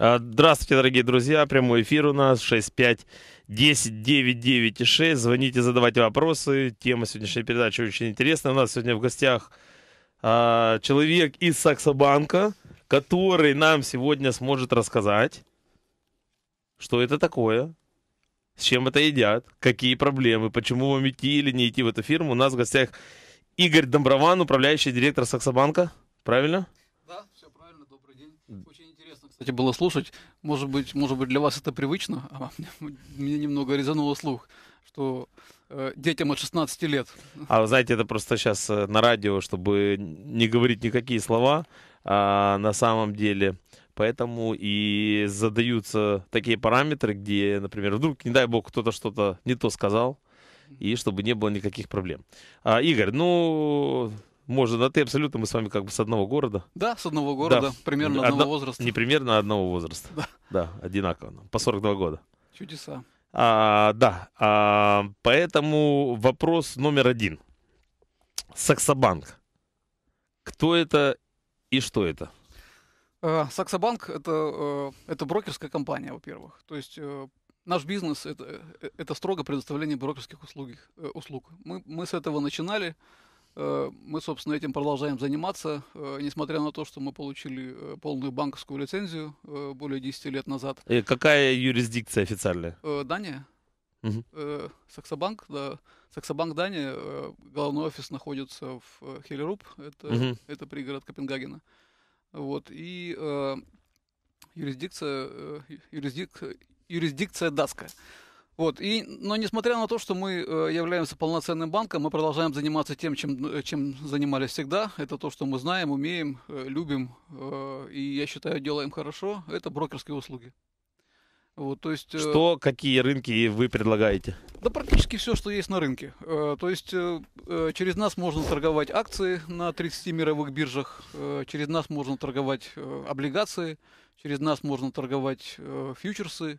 А, здравствуйте, дорогие друзья. Прямой эфир у нас 65 10 9 9 и 6. Звоните, задавайте вопросы. Тема сегодняшней передачи очень интересная. У нас сегодня в гостях а, человек из Саксобанка, который нам сегодня сможет рассказать, что это такое, с чем это едят, какие проблемы, почему вам идти или не идти в эту фирму. У нас в гостях Игорь Домброван, управляющий директор Саксобанка. Правильно? кстати, было слушать. Может быть, может быть, для вас это привычно, а мне немного резануло слух, что э, детям от 16 лет. А знаете, это просто сейчас э, на радио, чтобы не говорить никакие слова а, на самом деле. Поэтому и задаются такие параметры, где, например, вдруг, не дай бог, кто-то что-то не то сказал, и чтобы не было никаких проблем. А, Игорь, ну, можно, да, ты абсолютно, мы с вами как бы с одного города. Да, с одного города, да. примерно Одно, одного возраста. Не примерно, одного возраста. Да. Да, одинаково, по 42 года. Чудеса. А, да, а, поэтому вопрос номер один. Саксобанк. Кто это и что это? Э, Саксобанк это, э, это брокерская компания, во-первых. То есть э, наш бизнес это, это строго предоставление брокерских услуг. услуг. Мы, мы с этого начинали. Э, мы, собственно, этим продолжаем заниматься, э, несмотря на то, что мы получили э, полную банковскую лицензию более 10 лет назад. И какая юрисдикция официальная? Дания. Угу. Саксобанк, да. Саксобанк Дания. Головной офис находится в Хелеруп. Это, угу. это пригород Копенгагена. Вот. И юрисдикция, юрисдик, юрисдикция датская. Вот, и, но несмотря на то, что мы э, являемся полноценным банком, мы продолжаем заниматься тем, чем, э, чем занимались всегда. Это то, что мы знаем, умеем, э, любим и, я считаю, делаем хорошо. Это брокерские услуги. Вот, то есть, что, какие рынки вы предлагаете? Да практически все, что есть на рынке. То есть через нас можно торговать акции на 30 мировых биржах, через нас можно торговать облигации, через нас можно торговать фьючерсы,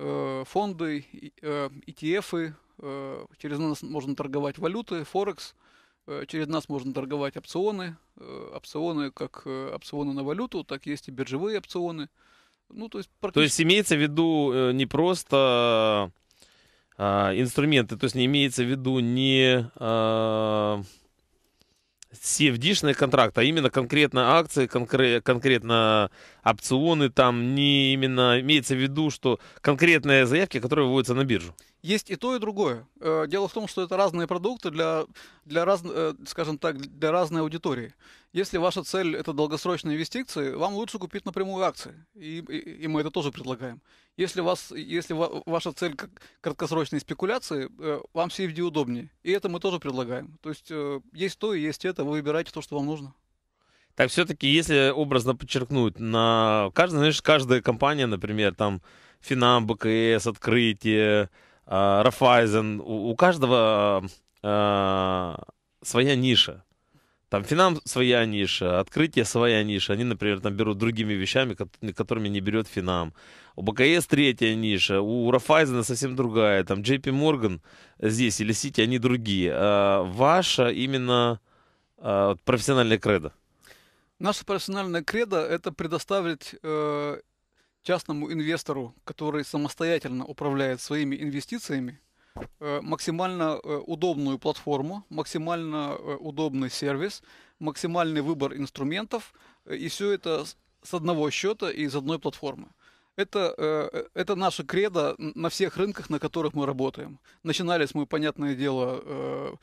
Э, фонды, ETF, э, э, через нас можно торговать валюты, Форекс, через нас можно торговать опционы, опционы как опционы на валюту, так есть и биржевые опционы. Ну, то, есть практически... то есть имеется в виду не просто а, инструменты, то есть не имеется в виду не а, CFD-шный контракт, а именно конкретно акции, конкре- конкретно опционы, там не именно имеется в виду, что конкретные заявки, которые выводятся на биржу есть и то, и другое. Э, дело в том, что это разные продукты для, для раз, э, скажем так, для разной аудитории. Если ваша цель – это долгосрочные инвестиции, вам лучше купить напрямую акции, и, и, и мы это тоже предлагаем. Если, вас, если ва, ваша цель – краткосрочные спекуляции, э, вам CFD удобнее, и это мы тоже предлагаем. То есть есть то и есть это, вы выбираете то, что вам нужно. Так все-таки, если образно подчеркнуть, на каждый, знаешь, каждая компания, например, там Финам, БКС, Открытие, Э, Рафайзен, у, у каждого э, своя ниша. Там финам своя ниша, открытие своя ниша. Они, например, там берут другими вещами, которыми не берет финам. У БКС третья ниша, у Рафайзена совсем другая. Там JP Morgan здесь или Сити, они другие. А ваша именно профессиональная кредо? Наша профессиональная кредо — это предоставить э, частному инвестору, который самостоятельно управляет своими инвестициями, э, максимально э, удобную платформу, максимально э, удобный сервис, максимальный выбор инструментов, и все это с одного счета и из одной платформы. Это, это наша кредо на всех рынках, на которых мы работаем. Начинались мы, понятное дело,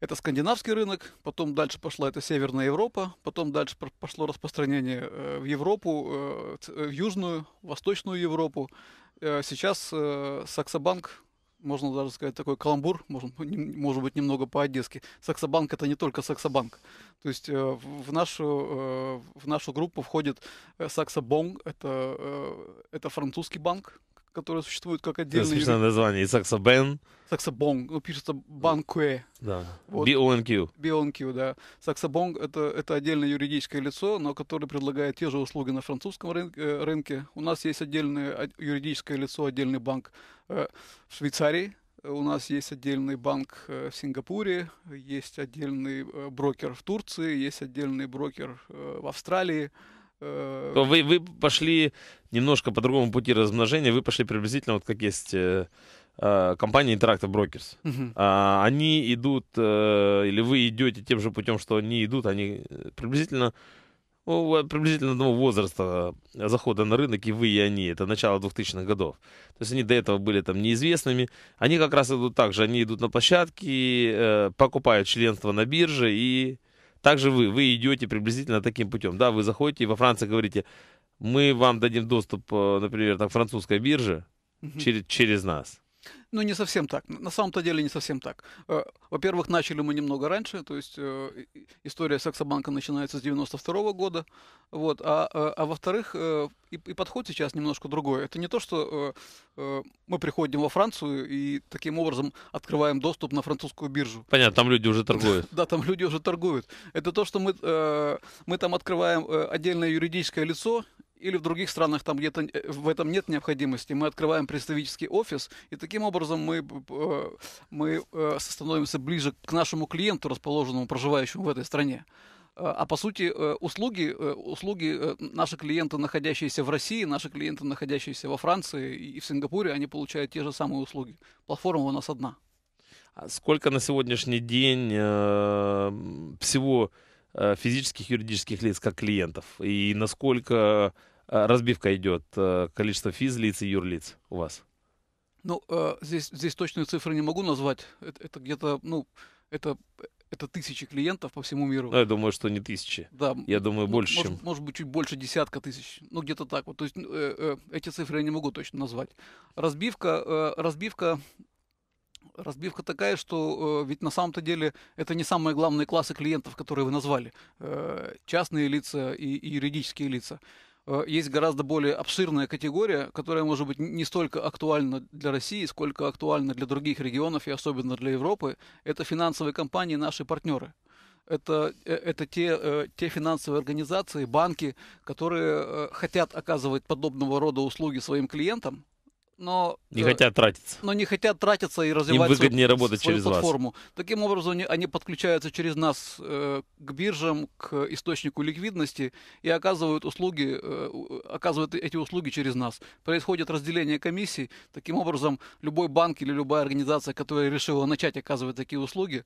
это скандинавский рынок, потом дальше пошла это Северная Европа, потом дальше пошло распространение э, в Европу, э, в Южную, Восточную Европу. Э, сейчас Саксобанк, можно даже сказать такой каламбур, может, быть немного по-одесски. Саксобанк это не только Саксобанк. То есть в нашу, в нашу группу входит Саксобонг, это, это французский банк, которые существуют как отдельные... Это смешное название. И саксобен. Саксобонг. Ну, пишется банкуэ. Да. Вот. N Q да. Саксобонг это, — это отдельное юридическое лицо, но которое предлагает те же услуги на французском э, рынке. У нас есть отдельное юридическое лицо, отдельный банк э, в Швейцарии, у нас есть отдельный банк э, в Сингапуре, есть отдельный брокер в Турции, есть отдельный брокер в Австралии. Э... вы, вы пошли немножко по другому пути размножения, вы пошли приблизительно вот как есть э, э, компания Interactive Brokers. Угу. А, они идут, э, или вы идете тем же путем, что они идут, они э, приблизительно ну, приблизительно одного возраста захода на рынок и вы, и они. Это начало 2000-х годов. То есть они до этого были там неизвестными. Они как раз идут так же. Они идут на площадки, покупают членство на бирже и также вы, вы идете приблизительно таким путем. Да, вы заходите и во Франции говорите, мы вам дадим доступ, э, например, там, к французской бирже через, через нас. Ну, не совсем так. На самом-то деле не совсем так. Э, во-первых, начали мы немного раньше, то есть э, история Саксобанка начинается с 92 года, вот, а, а, а во-вторых, и, и подход сейчас немножко другой. Это не то, что мы приходим во Францию и таким образом открываем доступ на французскую биржу. Понятно, там люди уже торгуют. Да, там люди уже торгуют. Это то, что мы, мы там открываем отдельное юридическое лицо, или в других странах, там где-то э, в этом нет необходимости, мы открываем представительский офис, и таким образом мы, э, мы э, становимся ближе к нашему клиенту, расположенному, проживающему в этой стране. А по сути, услуги, услуги наши клиенты, находящиеся в России, наши клиенты, находящиеся во Франции и в Сингапуре, они получают те же самые услуги. Платформа у нас одна. А сколько на сегодняшний день всего Э, физических и юридических лиц как клиентов? И насколько э, разбивка идет э, количество физлиц и юрлиц у вас? Ну, здесь, здесь точные цифры не могу назвать. Это, это где-то, ну, это, это тысячи клиентов по всему миру. Ну, я думаю, что не тысячи. Да. Я думаю, больше, может, чем... Может быть, чуть больше десятка тысяч. Ну, где-то так вот. То есть э, э, эти цифры я не могу точно назвать. Разбивка, э, разбивка Разбивка такая, что э, ведь на самом-то деле это не самые главные классы клиентов, которые вы назвали. Э, частные лица и, и юридические лица. Э, есть гораздо более обширная категория, которая может быть не столько актуальна для России, сколько актуальна для других регионов и особенно для Европы. Это финансовые компании, наши партнеры это, э, это те, э, те финансовые организации, банки, которые э, хотят оказывать подобного рода услуги своим клиентам, но не э, хотят тратиться. Но не хотят тратиться и развивать Им выгоднее свою, работать свою через платформу. Вас. Таким образом, они, они подключаются через нас э, к биржам, к источнику ликвидности и оказывают услуги, э, оказывают эти услуги через нас. Происходит разделение комиссий. Таким образом, любой банк или любая организация, которая решила начать оказывать такие услуги,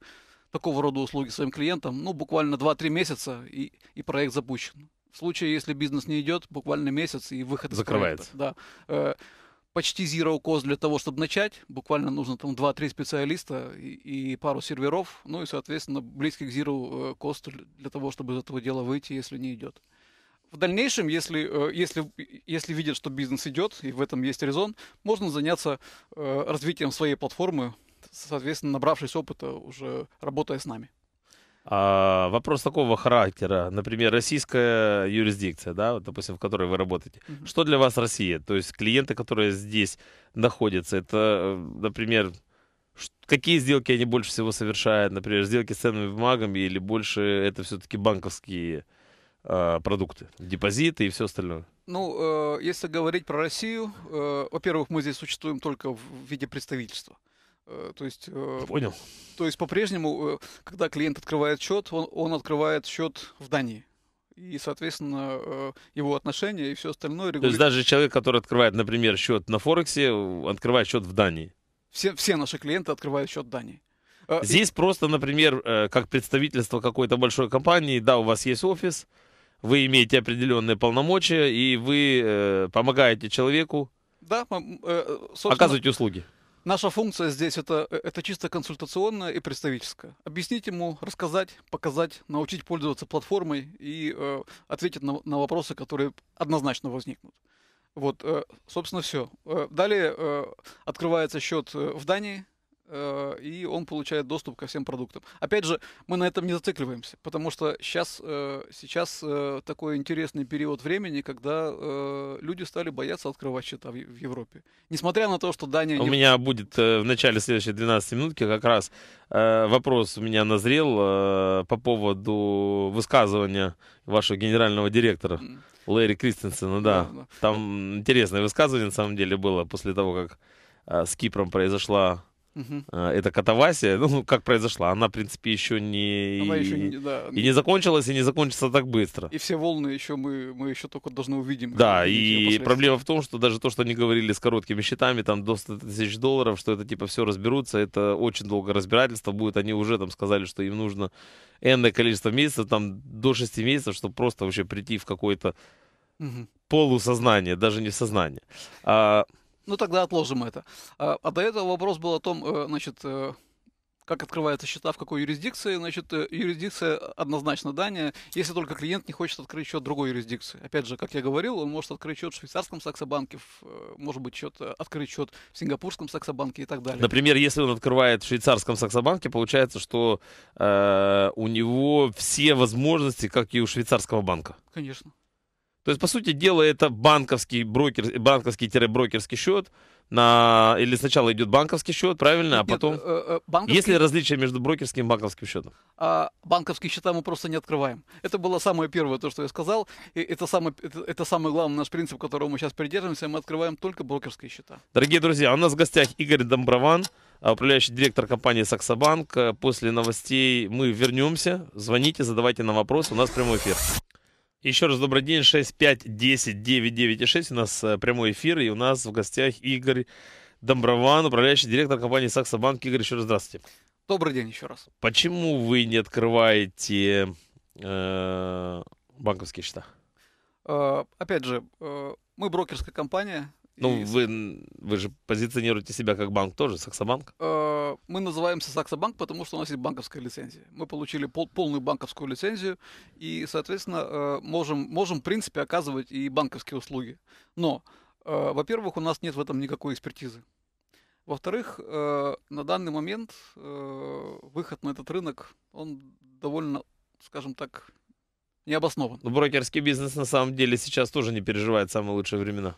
такого рода услуги своим клиентам, ну, буквально 2-3 месяца, и, и проект запущен. В случае, если бизнес не идет, буквально месяц, и выход из Закрывается. проекта. Да э, почти zero cost для того, чтобы начать. Буквально нужно там 2-3 специалиста и, и пару серверов, ну и, соответственно, близких к zero э, cost для того, чтобы из этого дела выйти, если не идет. В дальнейшем, если, э, если, если видят, что бизнес идет, и в этом есть резон, можно заняться э, развитием своей платформы, соответственно, набравшись опыта, уже работая с нами. А, вопрос такого характера, например, российская юрисдикция, да, допустим, в которой вы работаете. Угу. Что для вас Россия? То есть клиенты, которые здесь находятся, это, например, какие сделки они больше всего совершают, например, сделки с ценными бумагами или больше это все-таки банковские э, продукты, депозиты и все остальное? Ну, э, если говорить про Россию, э, во-первых, мы здесь существуем только в виде представительства. Угу. Э, то есть, э, Понял. То есть по-прежнему, э, когда клиент открывает счет, он, он открывает счет в Дании и, соответственно, его отношения и все остальное регулируется. То есть даже человек, который открывает, например, счет на Форексе, открывает счет в Дании? Все, все наши клиенты открывают счет в Дании. Здесь и... просто, например, как представительство какой-то большой компании, да, у вас есть офис, вы имеете определенные полномочия, и вы помогаете человеку да, собственно... оказывать услуги. Наша функция здесь это, э, это чисто консультационная и представительская. Объяснить ему, рассказать, показать, научить пользоваться платформой и э, ответить на, на вопросы, которые однозначно возникнут. Вот, э, собственно, все. Э, далее э, открывается счет э, в Дании, Э, и он получает доступ ко всем продуктам. Опять же, мы на этом не зацикливаемся, потому что э, сейчас, сейчас э, такой интересный период времени, когда люди стали бояться открывать счета в, Европе. Несмотря на то, что Дания... У не... меня будет в начале следующей 12 минутки как раз вопрос у меня назрел по поводу высказывания вашего генерального директора. Лэри Кристенсена, да. Там интересное высказывание, на самом деле, было после того, как с Кипром произошла Угу. Это катавасия, ну, ну, как произошла, она, в принципе, еще не... Она и, еще не, да. и не закончилась, и не закончится так быстро. И все волны еще мы, мы еще только должны увидим. Да, и проблема в том, что даже то, что они говорили с короткими счетами, там, до 100 тысяч долларов, что это, типа, все разберутся, это очень долго разбирательство будет, они уже там сказали, что им нужно энное количество месяцев, там, до 6 месяцев, чтобы просто вообще прийти в какое-то угу. полусознание, даже не в сознание. А, ну тогда отложим это. А, а до этого вопрос был о том, э, значит, э, как открываются счета, в какой юрисдикции, значит, э, юрисдикция однозначно Дания, если только клиент не хочет открыть счет другой юрисдикции. Опять же, как я говорил, он может открыть счет в швейцарском саксобанке, может быть, счет, открыть счет в сингапурском саксобанке и так далее. Например, если он открывает в швейцарском саксобанке, получается, что э, у него все возможности, как и у швейцарского банка. Конечно. То есть, по сути дела, это банковский брокер, банковский-брокерский счет, на или сначала идет банковский счет, правильно, а потом. Нет, э, э, банковский... Есть ли различие между брокерским и банковским счетом? А, банковские счета мы просто не открываем. Это было самое первое, то, что я сказал. И это самый, это, это самый главный наш принцип, которого мы сейчас придерживаемся. Мы открываем только брокерские счета. Дорогие друзья, у нас в гостях Игорь Домброван, а, управляющий директор компании Саксобанк. Э, после новостей мы вернемся. Звоните, задавайте нам вопросы. У нас прямой эфир. Еще раз добрый день, и 996, у нас э, прямой эфир, и у нас в гостях Игорь Домброван, управляющий директор компании Сакса Банк. Игорь, еще раз здравствуйте. Добрый день еще раз. Почему вы не открываете э, банковские счета? Э, опять же, э, мы брокерская компания, ну, и... вы, вы же позиционируете себя как банк тоже, Саксобанк? Э, мы называемся Саксобанк, потому что у нас есть банковская лицензия. Мы получили пол, полную банковскую лицензию и, соответственно, э, можем, можем, в принципе, оказывать и банковские услуги. Но, э, во-первых, у нас нет в этом никакой экспертизы. Во-вторых, на данный момент выход на этот рынок, он довольно, скажем так, необоснован. Но ну, брокерский бизнес на самом деле сейчас тоже не переживает самые лучшие времена.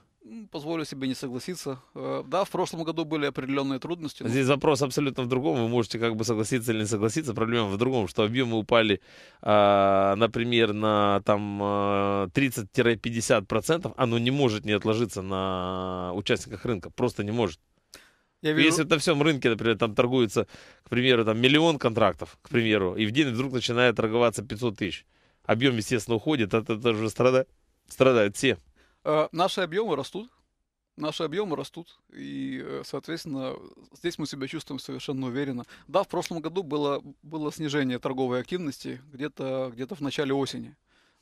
Позволю себе не согласиться. Э, да, в прошлом году были определенные трудности. Но... Здесь вопрос абсолютно в другом. Вы можете как бы согласиться или не согласиться. Проблема в другом, что объемы упали, а, например, на там 30-50%. А, Оно не может не отложиться на участниках рынка. Просто не может. Я вижу... Если на всем рынке, например, там торгуется, к примеру, там миллион контрактов, к примеру, и в день вдруг начинает торговаться 500 тысяч. Объем, естественно, уходит, это этого же страдают, страдают все. Э, наши объемы растут, наши объемы растут, и, э, соответственно, здесь мы себя чувствуем совершенно уверенно. Да, в прошлом году было, было снижение торговой активности где-то где то в начале осени,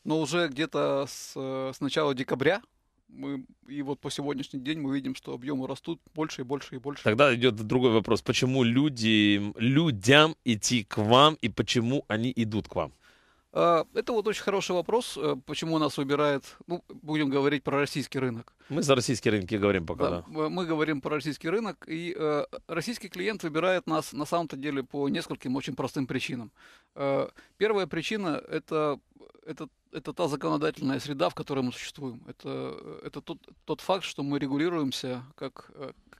но уже где-то с, с начала декабря мы, и вот по сегодняшний день мы видим, что объемы растут больше и больше и больше. Тогда идет другой вопрос. Почему люди, людям идти к вам и почему они идут к вам? А, это вот очень хороший вопрос, э, почему нас выбирает, ну, будем говорить про российский рынок. Мы за российский рынок и говорим пока, да. да. Мы говорим про российский рынок, и э, российский клиент выбирает нас на самом-то деле по нескольким очень простым причинам. Э, первая причина это, это, это та законодательная среда, в которой мы существуем. Это, это тот, тот факт, что мы регулируемся как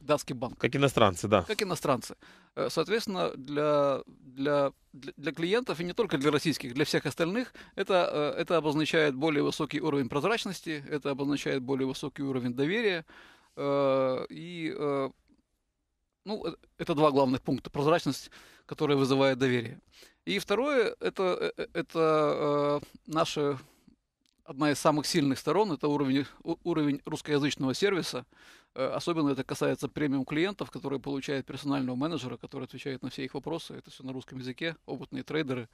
датский банк. Как иностранцы, да. Как иностранцы. Э, соответственно, для, для, для клиентов, и не только для российских, для всех остальных, это, э, это обозначает более высокий уровень прозрачности, это обозначает более высокий уровень доверия. Э, и ну, это два главных пункта. Прозрачность, которая вызывает доверие. И второе, это, это наши одна из самых сильных сторон – это уровень, уровень русскоязычного сервиса. Э, особенно это касается премиум клиентов, которые получают персонального менеджера, который отвечает на все их вопросы. Это все на русском языке, опытные трейдеры.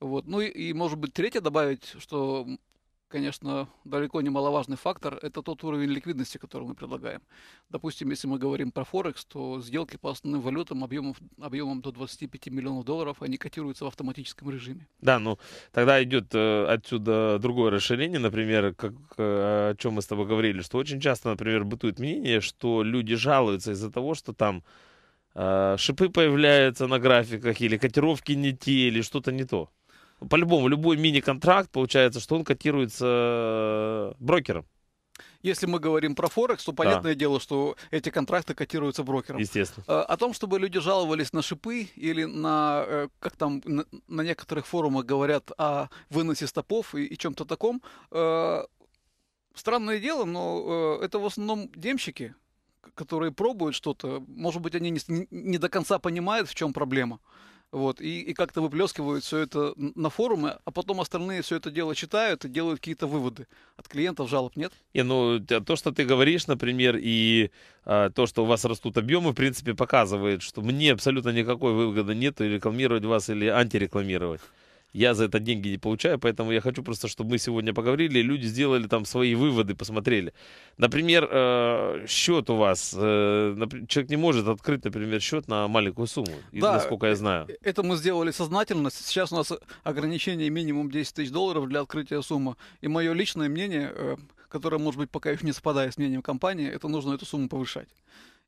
Вот. Ну и, и, может быть, третье добавить, что конечно, далеко не маловажный фактор – это тот уровень ликвидности, который мы предлагаем. Допустим, если мы говорим про Форекс, то сделки по основным валютам объемом, объемом до 25 миллионов долларов, они котируются в автоматическом режиме. Да, ну тогда идет э, отсюда другое расширение, например, как, э, о чем мы с тобой говорили, что очень часто, например, бытует мнение, что люди жалуются из-за того, что там э, шипы появляются на графиках, или котировки не те, или что-то не то по-любому, любой мини-контракт, получается, что он котируется э, брокером. Если мы говорим про Форекс, то понятное да. дело, что эти контракты котируются брокером. Естественно. Э, о том, чтобы люди жаловались на шипы или на, э, как там на некоторых форумах говорят, о выносе стопов и, и чем-то таком, странное дело, но это в основном демщики, которые пробуют что-то. Может быть, они не, не до конца понимают, в чем проблема вот, и, и как-то выплескивают все это на форумы, а потом остальные все это дело читают и делают какие-то выводы. От клиентов жалоб нет? И, ну, то, что ты говоришь, например, и а, то, что у вас растут объемы, в принципе, показывает, что мне абсолютно никакой выгоды нет рекламировать вас или антирекламировать. Я за это деньги не получаю, поэтому я хочу просто, чтобы мы сегодня поговорили, люди сделали там свои выводы, посмотрели. Например, э, счет у вас. Э, человек не может открыть, например, счет на маленькую сумму, да, насколько я э, знаю. Это мы сделали сознательно. Сейчас у нас ограничение минимум 10 тысяч долларов для открытия суммы. И мое личное мнение, которое, может быть, пока еще не совпадает с мнением компании, это нужно эту сумму повышать.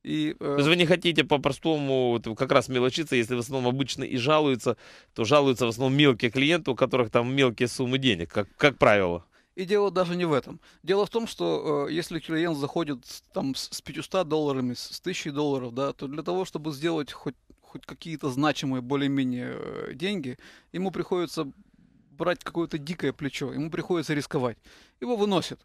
И, э... То есть вы не хотите по-простому как раз мелочиться, если в основном обычно и жалуются, то жалуются в основном мелкие клиенты, у которых там мелкие суммы денег, как, как правило. И дело даже не в этом. Дело в том, что э, если клиент заходит там с 500 долларами, с 1000 долларов, да, то для того, чтобы сделать хоть, хоть какие-то значимые более-менее э, деньги, ему приходится брать какое-то дикое плечо, ему приходится рисковать. Его выносит,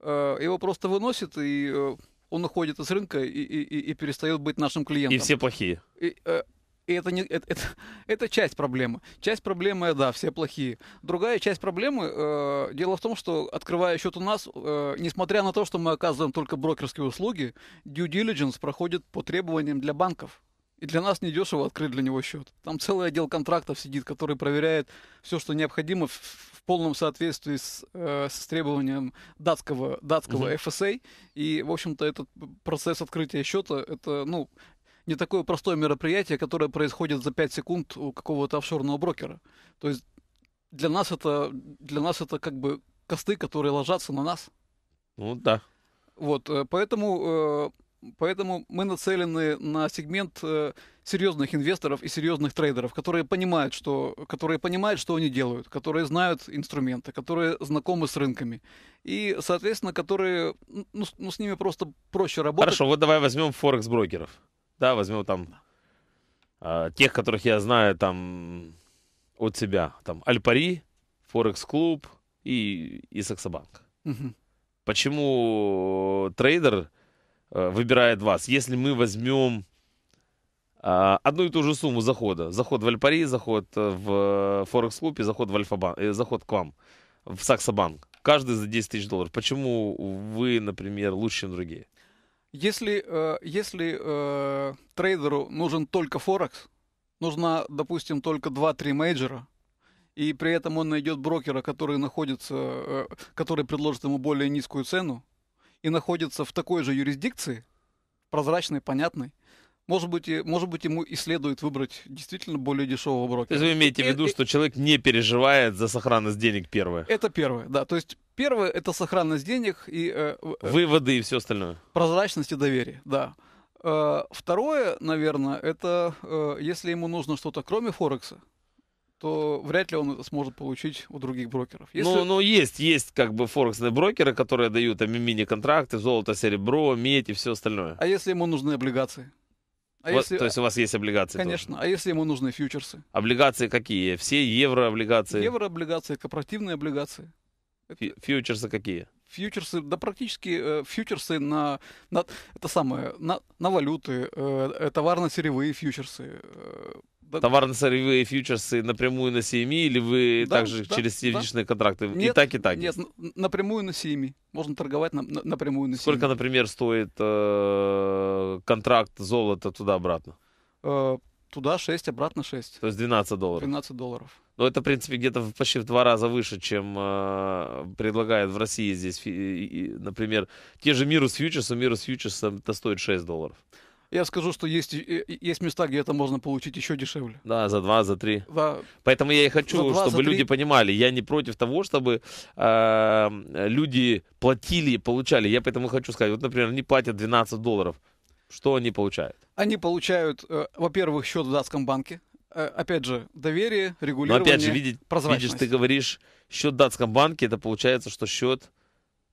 Э, его просто выносит и... Э, он уходит из рынка и, и, и перестает быть нашим клиентом. И все плохие. И, э, и это, не, это, это, это часть проблемы. Часть проблемы, да, все плохие. Другая часть проблемы, э, дело в том, что открывая счет у нас, э, несмотря на то, что мы оказываем только брокерские услуги, due diligence проходит по требованиям для банков. И для нас недешево открыть для него счет. Там целый отдел контрактов сидит, который проверяет все, что необходимо в, в полном соответствии с, э, с требованием датского, датского угу. FSA. И, в общем-то, этот процесс открытия счета, это, ну, не такое простое мероприятие, которое происходит за 5 секунд у какого-то офшорного брокера. То есть для нас это, для нас это как бы косты, которые ложатся на нас. Ну да. Вот, э, поэтому э, Поэтому мы нацелены на сегмент э, серьезных инвесторов и серьезных трейдеров, которые понимают, что, которые понимают, что они делают, которые знают инструменты, которые знакомы с рынками. И, соответственно, которые, ну, ну с ну, ними просто проще работать. Хорошо, вот давай возьмем форекс-брокеров. Да, возьмем там э, тех, которых я знаю там от себя. Там Альпари, Форекс-клуб и, и Саксобанк. Угу. Почему трейдер Э, выбирает вас. Если мы возьмем а, одну и ту же сумму захода, заход в Альпари, заход э, в э, Форекс Клуб и заход в Альфа заход к вам, в Саксобанк, каждый за 10 тысяч долларов. Почему вы, например, лучше, чем другие? Если, если э, трейдеру нужен только Форекс, нужно, допустим, только 2-3 мейджора, и при этом он найдет брокера, который находится, который предложит ему более низкую цену, и находится в такой же юрисдикции, прозрачной, понятной, может быть, и, может быть, ему и следует выбрать действительно более дешевого брокера. То есть вы имеете в э, виду, и, э, что человек не переживает за сохранность денег первое? Это первое, да. То есть первое – это сохранность денег и… Э, э Выводы и все остальное. Прозрачность и доверие, да. Э, второе, наверное, это э, если ему нужно что-то кроме Форекса, то вряд ли он это сможет получить у других брокеров. Ну, если... Ну, ну, есть, есть как бы форексные брокеры, которые дают там мини-контракты, золото, серебро, медь и все остальное. А если ему нужны облигации? А вот, если... То есть у вас есть облигации? Конечно. Тоже? А если ему нужны фьючерсы? Облигации какие? Все еврооблигации? Еврооблигации, кооперативные облигации. фьючерсы какие? фьючерсы, да практически э, фьючерсы на, на это самое, на, на валюты, э, э товарно-сырьевые фьючерсы, э, да. Товарно-сырьевые фьючерсы напрямую на CME эм или вы да, также да, через сердечные да. контракты? Нет, и так, и так? Нет, напрямую на CME. Эм Можно торговать на, на, напрямую на CME. Эм Сколько, например, стоит э, контракт золота туда-обратно? Э, туда 6, обратно 6. То есть 12 долларов? 12 долларов. Ну это, в принципе, где-то почти в два раза выше, чем э, предлагает в России здесь, и, и, например, те же Мирус Фьючерс, Мирус Фьючерса это стоит 6 долларов. Я скажу, что есть, э, э, есть места, где это можно получить еще дешевле. Да, за два, за три. Да. Поэтому я и хочу, два, чтобы люди 3. понимали, я не против того, чтобы э, люди платили и получали. Я поэтому хочу сказать, вот, например, они платят 12 долларов. Что они получают? Они получают, э, во-первых, счет в датском банке. Э, опять же, доверие, регулирование, Но опять же, видеть, видишь, ты говоришь, счет в датском банке, это получается, что счет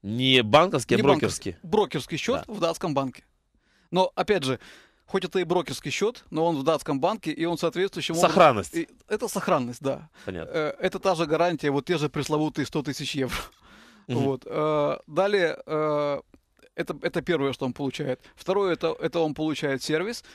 не банковский, а брокерский. Банковский, брокерский счет да. в датском банке. Но, опять же, хоть это и брокерский счет, но он в датском банке, и он соответствующим Сохранность. Образом... И это сохранность, да. Понятно. Э, это та же гарантия, вот те же пресловутые 100 тысяч евро. Угу. Вот. Э, далее, э, это, это первое, что он получает. Второе, это, это он получает сервис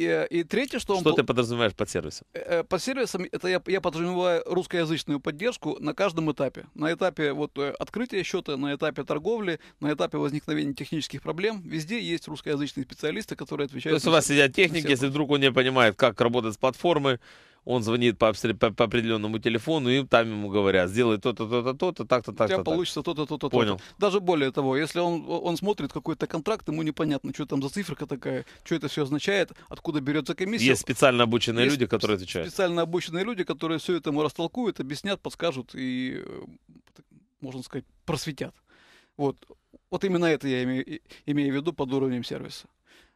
и, и третье, что он... Что ты подразумеваешь под сервисом? Э, э, под сервисом это я, я подразумеваю русскоязычную поддержку на каждом этапе. На этапе вот э, открытия счета, на этапе торговли, на этапе возникновения технических проблем. Везде есть русскоязычные специалисты, которые отвечают... То есть у вас сидят техники, если вдруг он не понимает, как работать с платформой, он звонит по, по определенному телефону, и там ему говорят, сделай то-то, то-то, то-то, так-то, так-то. У тебя получится то-то, то-то, Понял. То-то. Даже более того, если он, он смотрит какой-то контракт, ему непонятно, что там за циферка такая, что это все означает, откуда берется комиссия. Есть специально обученные Есть люди, которые отвечают. Специально обученные люди, которые все это ему растолкуют, объяснят, подскажут и, э, можно сказать, просветят. Вот, вот именно это я имею, имею в виду под уровнем сервиса.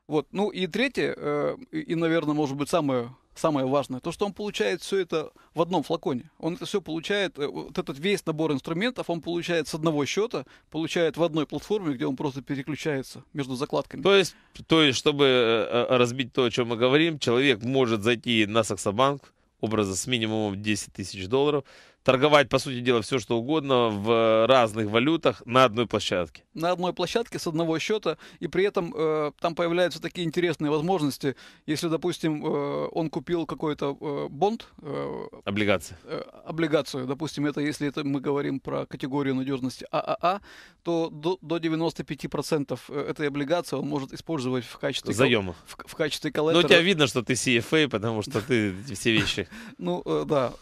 Вот. Ну и третье, э, и, наверное, может быть, самое самое важное, то, что он получает все это в одном флаконе. Он это все получает, э, вот этот весь набор инструментов он получает с одного счета, получает в одной платформе, где он просто переключается между закладками. То есть, то есть чтобы э, э, разбить то, о чем мы говорим, человек может зайти на Саксобанк, образа с минимумом 10 тысяч долларов, торговать, по сути дела, все что угодно в э, разных валютах на одной площадке. На одной площадке с одного счета, и при этом э, там появляются такие интересные возможности, если, допустим, э, он купил какой-то э, бонд. Э, облигации. Э, облигацию, допустим, это если это мы говорим про категорию надежности ААА, а, то до, до 95% э, этой облигации он может использовать в качестве... Заема. В, в качестве коллектора. Но ну, у тебя видно, что ты CFA, потому что ты все вещи... Ну, э, да.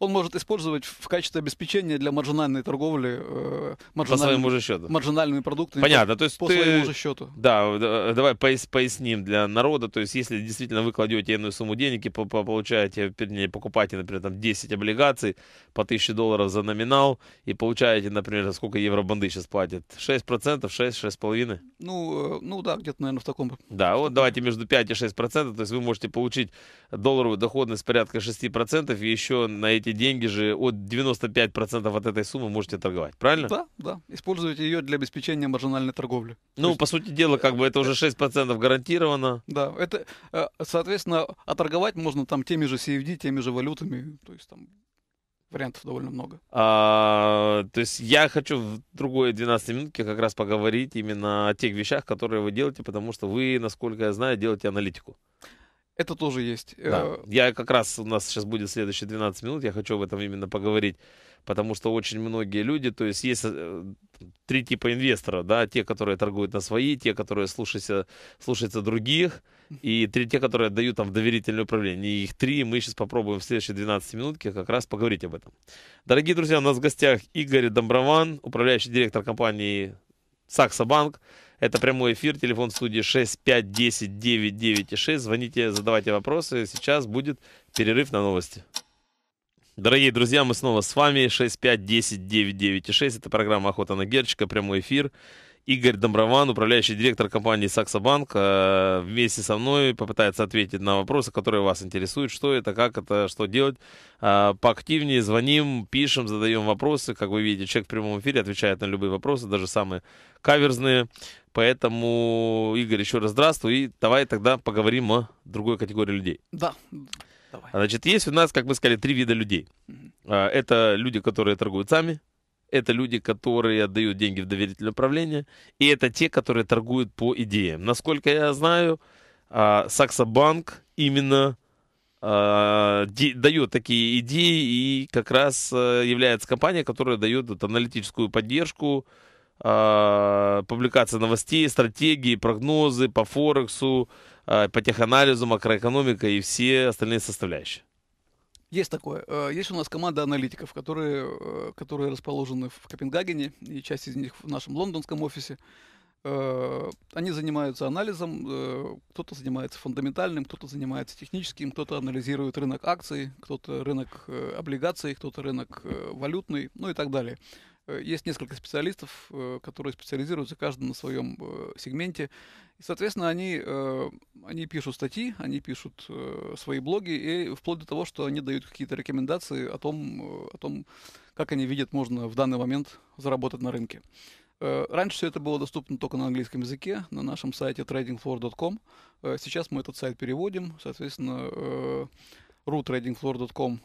Он может использовать использовать в качестве обеспечения для маржинальной торговли э, маржинальными, по своему же счету. маржинальными продуктами. Понятно. По, то есть по ты... своему же счету. Да, давай пояс, поясним для народа. То есть если действительно вы кладете иную сумму денег и по, по, получаете, вернее, покупаете, например, там 10 облигаций по 1000 долларов за номинал и получаете, например, сколько евробанды сейчас платят? 6%, 6, 6,5%? Ну, э, ну да, где-то, наверное, в таком. Да, вот давайте между 5 и 6%. То есть вы можете получить долларовую доходность порядка 6% и еще на эти деньги же от вот 95% от этой суммы можете торговать, правильно? Да, да. Используйте ее для обеспечения маржинальной торговли. Ну, есть, по сути дела, как бы это уже 6% э, гарантированно. Да, это, э, соответственно, оторговать а можно там теми же CFD, теми же валютами, то есть там вариантов довольно много. А, то есть я хочу в другой 12 минутке как раз поговорить именно о тех вещах, которые вы делаете, потому что вы, насколько я знаю, делаете аналитику. Это тоже есть. Да. Э, я как раз, у нас сейчас будет следующие 12 минут, я хочу об этом именно поговорить, потому что очень многие люди, то есть есть э, три типа инвестора, да, те, которые торгуют на свои, те, которые слушаются, слушаются других, и три, те, которые дают там в доверительное управление. И их три, мы сейчас попробуем в следующие 12 минутки как раз поговорить об этом. Дорогие друзья, у нас в гостях Игорь Домброван, управляющий директор компании Сакса Банк. Это прямой эфир, телефон студии 6510 996. Звоните, задавайте вопросы. Сейчас будет перерыв на новости. Дорогие друзья, мы снова с вами. 6510 996. Это программа «Охота на Герчика», прямой эфир. Игорь Домброван, управляющий директор компании «Саксобанк», э, вместе со мной попытается ответить на вопросы, которые вас интересуют. Что это, как это, что делать. Э, поактивнее звоним, пишем, задаем вопросы. Как вы видите, человек в прямом эфире отвечает на любые вопросы, даже самые каверзные. Поэтому, Игорь, еще раз здравствуй. И давай тогда поговорим о другой категории людей. Да. Давай. Значит, есть у нас, как мы сказали, три вида людей. Угу. Это люди, которые торгуют сами, это люди, которые отдают деньги в доверительное управление, и это те, которые торгуют по идеям. Насколько я знаю, а, Саксобанк именно а, дает такие идеи и как раз э, является компания, которая дает вот, аналитическую поддержку, Э, публикация новостей, стратегии, прогнозы по Форексу, э, по теханализу, макроэкономика и все остальные составляющие. Есть такое. Э, есть у нас команда аналитиков, которые, которые расположены в Копенгагене, и часть из них в нашем лондонском офисе. Они занимаются анализом, кто-то занимается фундаментальным, кто-то занимается техническим, кто-то анализирует рынок акций, кто-то рынок облигаций, кто-то рынок валютный, ну и так далее. Э, есть несколько специалистов, э, которые специализируются каждый на своем э, сегменте. И, соответственно, они, они пишут статьи, они пишут свои блоги, и вплоть до того, что они дают какие-то рекомендации о том, о том, как они видят, можно в данный момент заработать на рынке. Раньше все это было доступно только на английском языке, на нашем сайте tradingfloor.com. Сейчас мы этот сайт переводим, соответственно, ru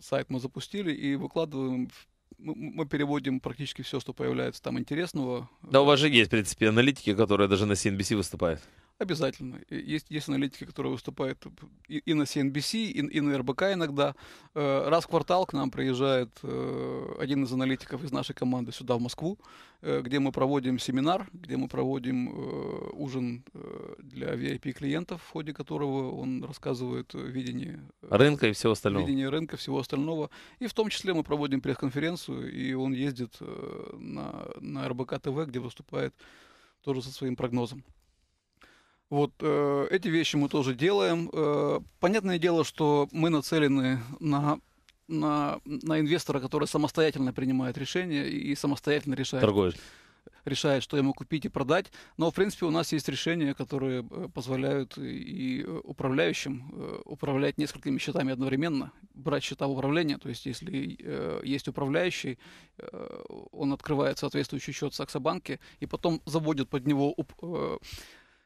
сайт мы запустили и выкладываем мы переводим практически все, что появляется там интересного. Да, у вас э, же есть, в принципе, аналитики, которые даже на CNBC выступают. Обязательно. Есть, есть аналитики, которые выступают и, и на CNBC, и, и на РБК иногда. Э, раз в квартал к нам приезжает э, один из аналитиков из нашей команды сюда, в Москву, э, где мы проводим семинар, где мы проводим ужин для VIP-клиентов, в ходе которого он рассказывает видение рынка и всего остального. Видение рынка, всего остального. И в том числе мы проводим пресс-конференцию, и он ездит на, на РБК ТВ, где выступает тоже со своим прогнозом. Вот э, эти вещи мы тоже делаем. Э, понятное дело, что мы нацелены на на, на инвестора, который самостоятельно принимает решения и самостоятельно решает. Торгует решает, что ему купить и продать. Но, в принципе, у нас есть решения, которые э, позволяют и управляющим э, управлять несколькими счетами одновременно, брать счета в управление. То есть, если э, есть управляющий, он открывает соответствующий счет в Саксобанке и потом заводит под него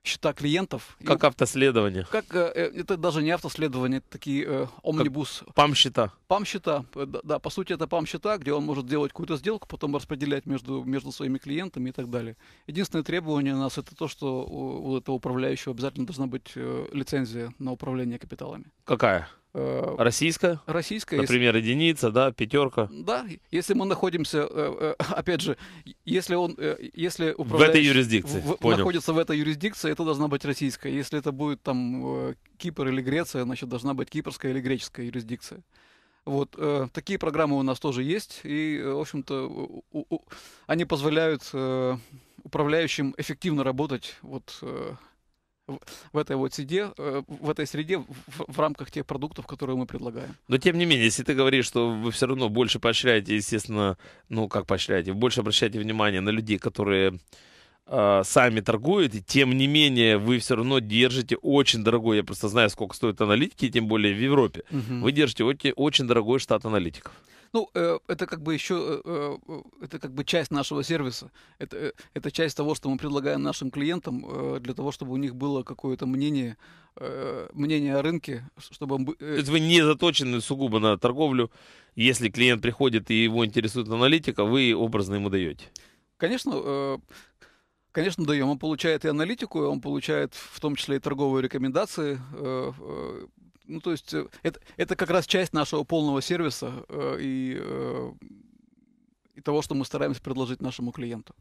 счета клиентов. Как и, автоследование. Как э, э, это даже не автоследование, это такие э, омнибус. Пам-счета. Пам-счета, да, да, по сути это пам-счета, где он может делать какую-то сделку, потом распределять между, между своими клиентами и так далее. Единственное требование у нас это то, что у, у этого управляющего обязательно должна быть э, лицензия на управление капиталами. Какая? Э, российская? Российская. Например, если... единица, да, пятерка. Да, если мы находимся, э, э, опять же, если он, если В этой юрисдикции, в, понял. Находится в этой юрисдикции, это должна быть российская. Если это будет там Кипр или Греция, значит, должна быть кипрская или греческая юрисдикция. Вот э, такие программы у нас тоже есть, и, в общем-то, они позволяют э, управляющим эффективно работать вот э, в этой вот среде, э, в этой среде в, в рамках тех продуктов, которые мы предлагаем. Но тем не менее, если ты говоришь, что вы все равно больше поощряете, естественно, ну как поощряете, больше обращаете внимание на людей, которые а, сами торгуют, и тем не менее вы все равно держите очень дорогой, я просто знаю, сколько стоит аналитики, тем более в Европе, угу. вы держите очень дорогой штат аналитиков. Ну, э, это как бы еще, э, э, это как бы часть нашего сервиса. Это, это часть того, что мы предлагаем нашим клиентам для того, чтобы у них было какое-то мнение, мнение о рынке, чтобы... Это вы не заточены сугубо на торговлю. Если клиент приходит и его интересует аналитика, вы образно ему даете. Конечно, Конечно, даем. Он получает и аналитику, он получает в том числе и торговые рекомендации. Ну, то есть э, это, это как раз часть нашего полного сервиса э, и, э, и того, что мы стараемся предложить нашему клиенту.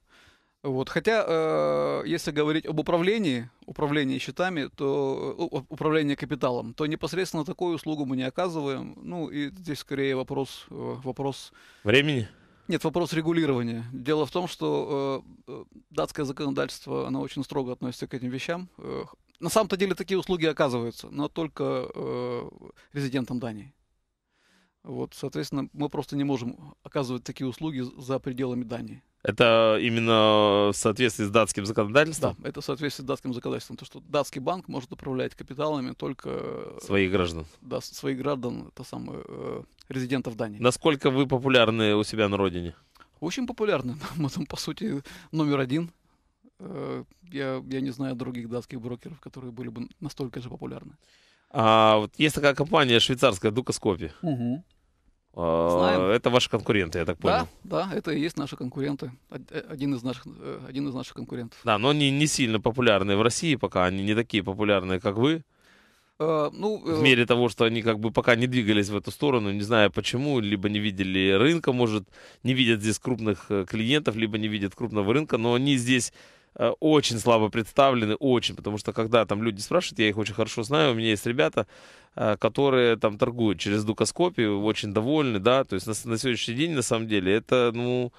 Вот. Хотя, э, если говорить об управлении, управлении счетами, то э, управлении капиталом, то непосредственно такую услугу мы не оказываем. Ну, и здесь скорее вопрос... Э, вопрос... Времени? Нет, вопрос регулирования. Дело в том, что э, датское законодательство, оно очень строго относится к этим вещам. Э, на самом-то деле такие услуги оказываются, но только э, резидентам Дании. Вот, соответственно, мы просто не можем оказывать такие услуги за пределами Дании. Это именно в соответствии с датским законодательством? Да, это в соответствии с датским законодательством. То, что датский банк может управлять капиталами только... Э, своих граждан. Да, своих граждан, это самое, э, резидентов Дании. Насколько вы популярны у себя на родине? Очень популярны. Мы там, по сути, номер один – Э, я, я не знаю других датских брокеров, которые были бы настолько же популярны. А, вот есть такая компания швейцарская Дука Скопи. Угу. Знаем. Это ваши конкуренты, я так понял. Да, да, это и есть наши конкуренты. Э, один из наших, э, один из наших конкурентов. Да, но они не сильно популярны в России пока, они не такие популярные, как вы. А, ну, в мере того, что они как бы пока не двигались в эту сторону, не знаю почему, либо не видели рынка, может, не видят здесь крупных клиентов, либо не видят крупного рынка, но они здесь Э, очень слабо представлены, очень, потому что когда там люди спрашивают, я их очень хорошо знаю, у меня есть ребята, э, которые там торгуют через дукоскопию, очень довольны, да, то есть на, на сегодняшний день, на самом деле, это, ну,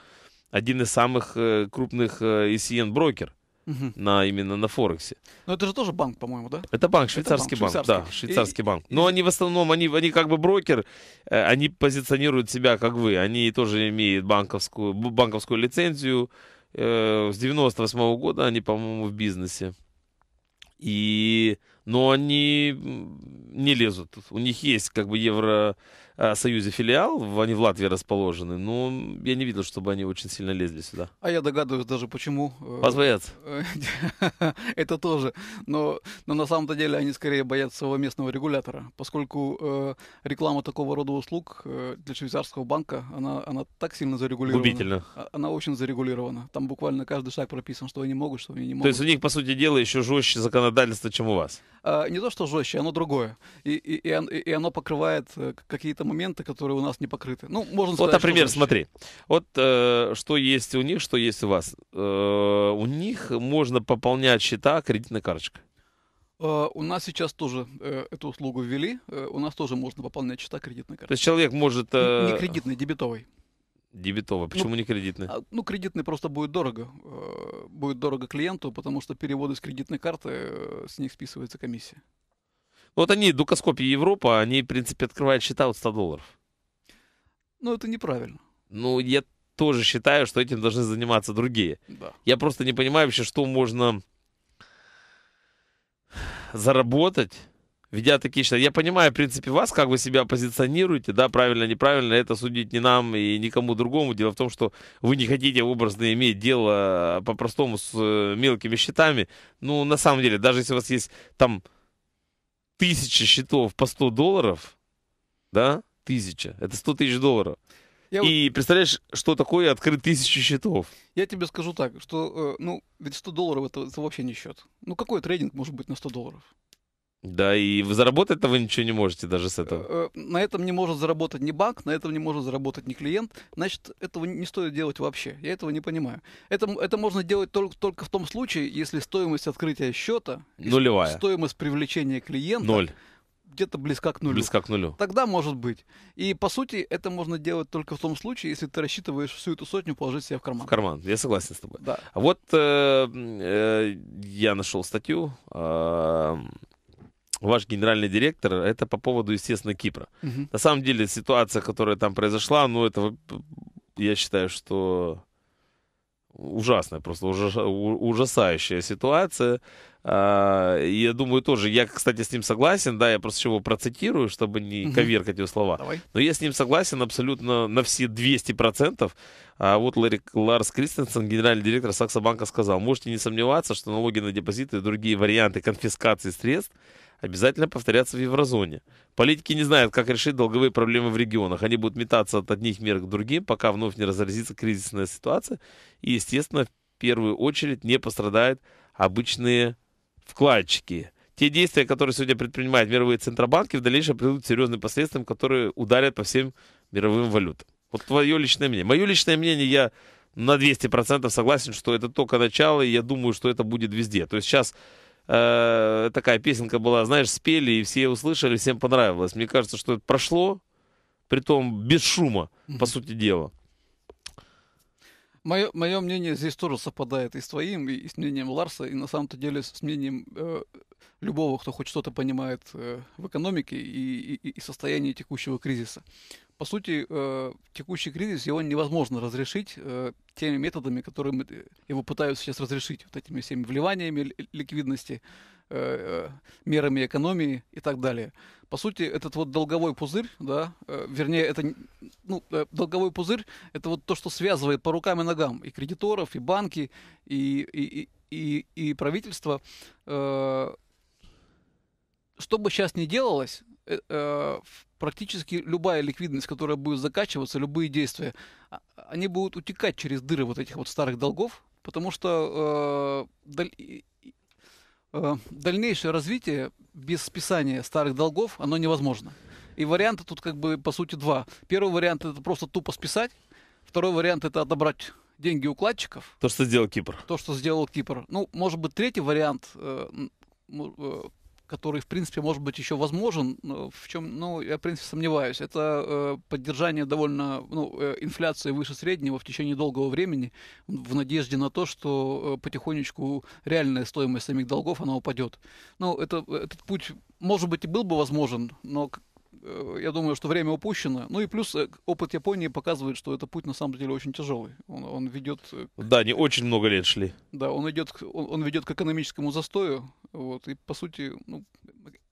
один из самых э, крупных ECN-брокер, угу. на именно на Форексе. Но это же тоже банк, по-моему, да? Это банк, швейцарский это банк, банк швейцарский. да, швейцарский и, банк. Но и... они в основном, они, они как бы брокер, они позиционируют себя как вы, они тоже имеют банковскую, банковскую лицензию, Э, с 98 -го года они, по-моему, в бизнесе. И, но они не лезут. У них есть как бы евро Э, союзе филиал, они в Латвии расположены, но я не видел, чтобы они очень сильно лезли сюда. А я догадываюсь даже почему. Э, вас Это тоже. Но, но на самом-то деле они скорее боятся своего местного регулятора, поскольку э, реклама такого рода услуг э, для швейцарского банка, она, она так сильно зарегулирована. Губительно. А, она очень зарегулирована. Там буквально каждый шаг прописан, что они могут, что они не могут. То есть у них, по сути дела, еще жестче законодательство, чем у вас? Э, не то, что жестче, оно другое. И, и, и, и оно покрывает э, какие-то какие-то моменты, которые у нас не покрыты. Ну, можно сказать, Вот, например, что смотри. Вот э, что есть у них, что есть у вас. Э, у них можно пополнять счета кредитной карточкой. Э, у нас сейчас тоже uh, эту услугу ввели. Uh, у нас тоже можно пополнять счета кредитной карты. То есть человек может... Не, не кредитный, дебетовый. Дебетовый. Почему ну, не кредитный? А, ну, кредитный просто будет дорого. Будет дорого клиенту, потому что переводы с кредитной карты, с них списывается комиссия. Ну, вот они, Дукоскопия Европа, они, в принципе, открывают счета от 100 долларов. Ну, это неправильно. Ну, я тоже считаю, что этим должны заниматься другие. Да. Я просто не понимаю вообще, что можно заработать, ведя такие счета. Я понимаю, в принципе, вас, как вы себя позиционируете, да, правильно, неправильно, это судить не нам и никому другому. Дело в том, что вы не хотите образно иметь дело по-простому с э, мелкими счетами. Ну, на самом деле, даже если у вас есть там тысяча счетов по 100 долларов, да, тысяча, это 100 тысяч долларов. Я и вот... представляешь, что такое открыть тысячу счетов? Я тебе скажу так, что, э, ну, ведь 100 долларов это, это вообще не счет. Ну, какой трейдинг может быть на 100 долларов? Да, и заработать-то вы ничего не можете даже с этого. Э, э, на этом не может заработать ни банк, на этом не может заработать ни клиент. Значит, этого не стоит делать вообще. Я этого не понимаю. Это, это можно делать только, только в том случае, если стоимость открытия счета... Нулевая. Стоимость привлечения клиента... Ноль где-то близка к нулю. Близка к нулю. Тогда может быть. И по сути это можно делать только в том случае, если ты рассчитываешь всю эту сотню положить себе в карман. В карман, я согласен с тобой. Да. Вот э, э, я нашел статью. Э, ваш генеральный директор, это по поводу, естественно, Кипра. Угу. На самом деле ситуация, которая там произошла, ну это, я считаю, что ужасная, просто ужасающая ситуация. А, я думаю тоже, я, кстати, с ним согласен, да, я просто его процитирую, чтобы не угу. коверкать его слова. Давай. Но я с ним согласен абсолютно на все 200%. А вот Ларри, Ларс Кристенсен, генеральный директор Сакса Банка, сказал, можете не сомневаться, что налоги на депозиты и другие варианты конфискации средств – обязательно повторяться в еврозоне. Политики не знают, как решить долговые проблемы в регионах. Они будут метаться от одних мер к другим, пока вновь не разразится кризисная ситуация. И, естественно, в первую очередь не пострадают обычные вкладчики. Те действия, которые сегодня предпринимают мировые центробанки, в дальнейшем приведут к серьезным последствиям, которые ударят по всем мировым валютам. Вот твое личное мнение. Мое личное мнение, я на 200% согласен, что это только начало, и я думаю, что это будет везде. То есть сейчас Э, такая песенка была, знаешь, спели, и все услышали, всем понравилось. Мне кажется, что это прошло, притом без шума, по сути дела. Мое, мое мнение здесь тоже совпадает и с твоим, и, и с мнением Ларса, и на самом-то деле с мнением э, любого, кто хоть что-то понимает э, в экономике и, и, и состоянии текущего кризиса по сути, э, текущий кризис, его невозможно разрешить э, теми методами, которыми э, его пытаются сейчас разрешить, вот этими всеми вливаниями ликвидности, мерами экономии и так далее. По сути, этот вот долговой пузырь, да, вернее, это ну, долговой пузырь, это вот то, что связывает по рукам и ногам и кредиторов, и банки, и, и, и, и правительство. Что бы сейчас ни делалось, Э, э, практически любая ликвидность, которая будет закачиваться, любые действия, а, они будут утекать через дыры вот этих вот старых долгов, потому что э, дальнейшее развитие без списания старых долгов, оно невозможно. И варианты тут как бы по сути два. Первый вариант это просто тупо списать, второй вариант это отобрать деньги укладчиков. То, что сделал Кипр. То, что сделал Кипр. Ну, может быть, третий вариант, который, в принципе, может быть еще возможен, в чем, ну, я, в принципе, сомневаюсь, это э, поддержание довольно, ну, э, инфляции выше среднего в течение долгого времени в надежде на то, что э, потихонечку реальная стоимость самих долгов, она упадет. Ну, это, этот путь, может быть, и был бы возможен, но Э, я думаю, что время упущено. Ну и плюс э, опыт Японии показывает, что этот путь на самом деле очень тяжелый. Он, он ведет... Э, к... Да, они очень много лет шли. Да, он, идет, он, он ведет к экономическому застою. Вот, и, по сути, ну,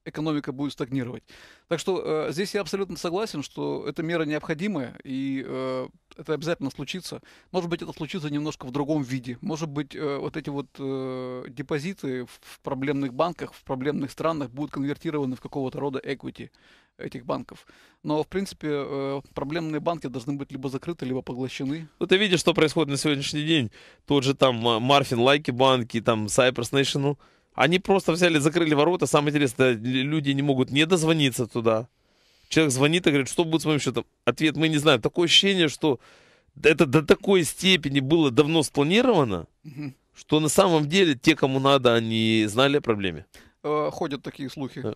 экономика будет стагнировать. Так что э, здесь я абсолютно согласен, что эта мера необходимая, и э, это обязательно случится. Может быть, это случится немножко в другом виде. Может быть, э, вот эти вот э, депозиты в проблемных банках, в проблемных странах будут конвертированы в какого-то рода equity этих банков. Но, в принципе, э, проблемные банки должны быть либо закрыты, либо поглощены. Ну, ты видишь, что происходит на сегодняшний день. Тот же там Марфин Лайки банки, там Cypress National ну, — они просто взяли, закрыли ворота. Самое интересное, люди не могут не дозвониться туда. Человек звонит и говорит, что будет с моим счетом? Ответ мы не знаем. Такое ощущение, что это до такой степени было давно спланировано, что на самом деле те, кому надо, они знали о проблеме. Э, ходят такие слухи. Э,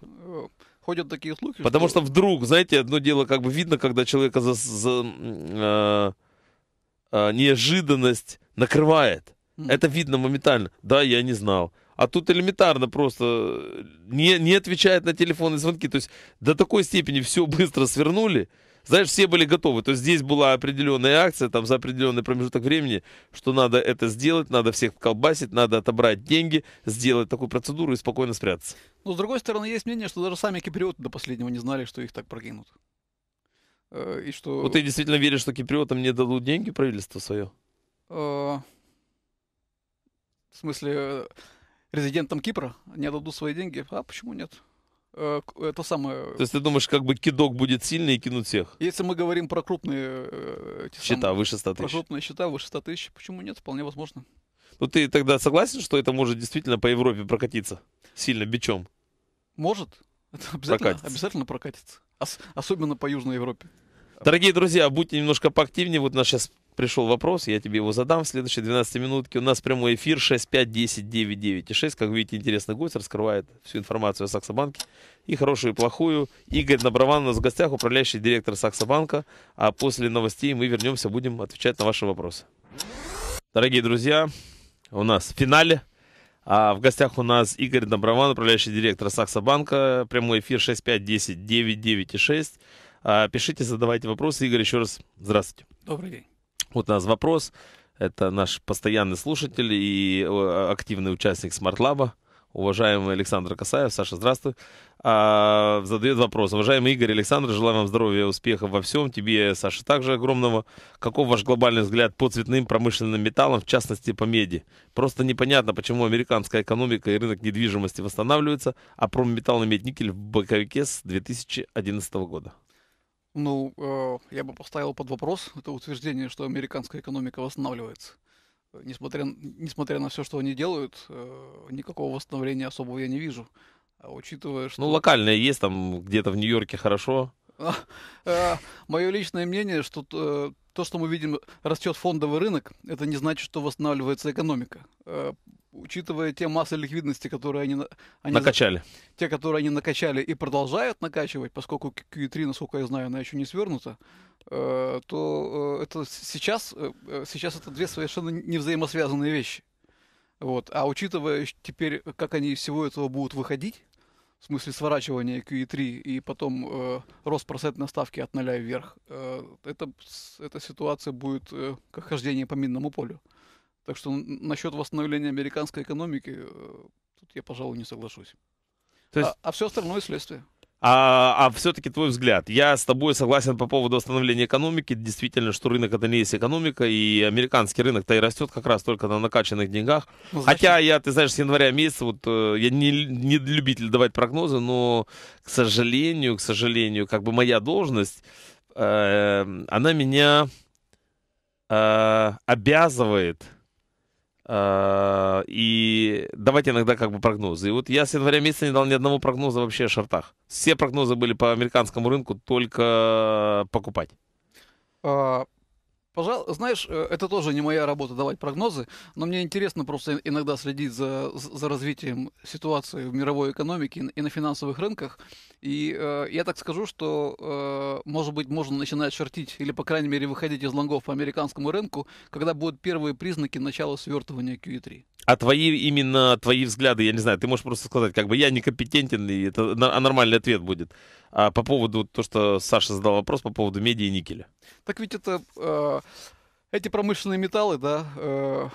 ходят такие слухи. Потому что... что вдруг, знаете, одно дело как бы видно, когда человека за, за э, э, неожиданность накрывает. Mm. Это видно моментально. Да, я не знал а тут элементарно просто э, не, не отвечает на телефонные звонки. То есть до такой степени все быстро свернули. Знаешь, все были готовы. То есть здесь была определенная акция, там за определенный промежуток времени, что надо это сделать, надо всех колбасить, надо отобрать деньги, сделать такую процедуру и спокойно спрятаться. Но с другой стороны, есть мнение, что даже сами киприоты до последнего не знали, что их так прокинут. Э, и что... Вот ты действительно веришь, что киприотам не дадут деньги правительство свое? Э, в смысле, резидентам Кипра, не отдадут свои деньги. А почему нет? Э, это самое... То есть ты думаешь, как бы кидок будет сильный и кинут всех? Если мы говорим про крупные... Э, эти счета самые, выше 100 тысяч. Про крупные счета выше 100 тысяч. Почему нет? Вполне возможно. Ну ты тогда согласен, что это может действительно по Европе прокатиться? Сильно, бичом? Может. Это обязательно прокатится. Обязательно прокатится. Ос- особенно по Южной Европе. Дорогие друзья, будьте немножко поактивнее. Вот нас сейчас пришел вопрос, я тебе его задам в следующей 12 минутки. У нас прямой эфир 6510996. 6. Как видите, интересный гость раскрывает всю информацию о Саксобанке. И хорошую, и плохую. Игорь Доброван у нас в гостях, управляющий директор Саксобанка. А после новостей мы вернемся, будем отвечать на ваши вопросы. Дорогие друзья, у нас в финале. А в гостях у нас Игорь Доброван, управляющий директор Саксобанка. Прямой эфир 6510996. А пишите, задавайте вопросы. Игорь, еще раз здравствуйте. Добрый день. Вот у нас вопрос. Это наш постоянный слушатель и э, активный участник Смартлаба. Уважаемый Александр Касаев, Саша, здравствуй. А, задает вопрос. Уважаемый Игорь Александр, желаю вам здоровья, успехов во всем. Тебе, Саша, также огромного. Каков ваш глобальный взгляд по цветным промышленным металлам, в частности по меди? Просто непонятно, почему американская экономика и рынок недвижимости восстанавливаются, а промметалл имеет никель в боковике с 2011 года. Ну, э, я бы поставил под вопрос это утверждение, что американская экономика восстанавливается. Э, несмотря, несмотря на все, что они делают, э, никакого восстановления особого я не вижу. А учитывая, ну, что... Ну, локальное есть, там где-то в Нью-Йорке хорошо. Э, мое личное мнение, что э, то, что мы видим, растет фондовый рынок, это не значит, что восстанавливается экономика. Э, учитывая те массы ликвидности, которые они, они накачали. Те, которые они накачали и продолжают накачивать, поскольку Q3, насколько я знаю, она еще не свернута, то это сейчас, сейчас это две совершенно невзаимосвязанные вещи. Вот. А учитывая теперь, как они из всего этого будут выходить, в смысле сворачивания QE3 и потом э, рост процентной ставки от нуля вверх, э, это, эта ситуация будет э, как хождение по минному полю. Так что насчет восстановления американской экономики, э, тут я, пожалуй, не соглашусь. То есть... а, а все остальное следствие. А, а все-таки твой взгляд. Я с тобой согласен по поводу остановления экономики. Действительно, что рынок это не есть экономика, и американский рынок-то и растет как раз только на накачанных деньгах. Ну, Хотя я, ты знаешь, с января месяца, вот э, я не, не любитель давать прогнозы, но, к сожалению, к сожалению, как бы моя должность, э, она меня э, обязывает а, и давайте иногда как бы прогнозы. И вот я с января месяца не дал ни одного прогноза вообще о шортах. Все прогнозы были по американскому рынку, только покупать. А, пожалуй, знаешь, э, это тоже не моя работа давать прогнозы, но мне интересно просто иногда следить за, за развитием ситуации в мировой экономике и на финансовых рынках. И э, я так скажу, что, э, может быть, можно начинать шортить или, по крайней мере, выходить из лонгов по американскому рынку, когда будут первые признаки начала свертывания QE3. А твои именно твои взгляды, я не знаю, ты можешь просто сказать, как бы я некомпетентен, и это а нормальный ответ будет. А по поводу то, что Саша задал вопрос по поводу меди и никеля. Так ведь это э, эти промышленные металлы, да, э,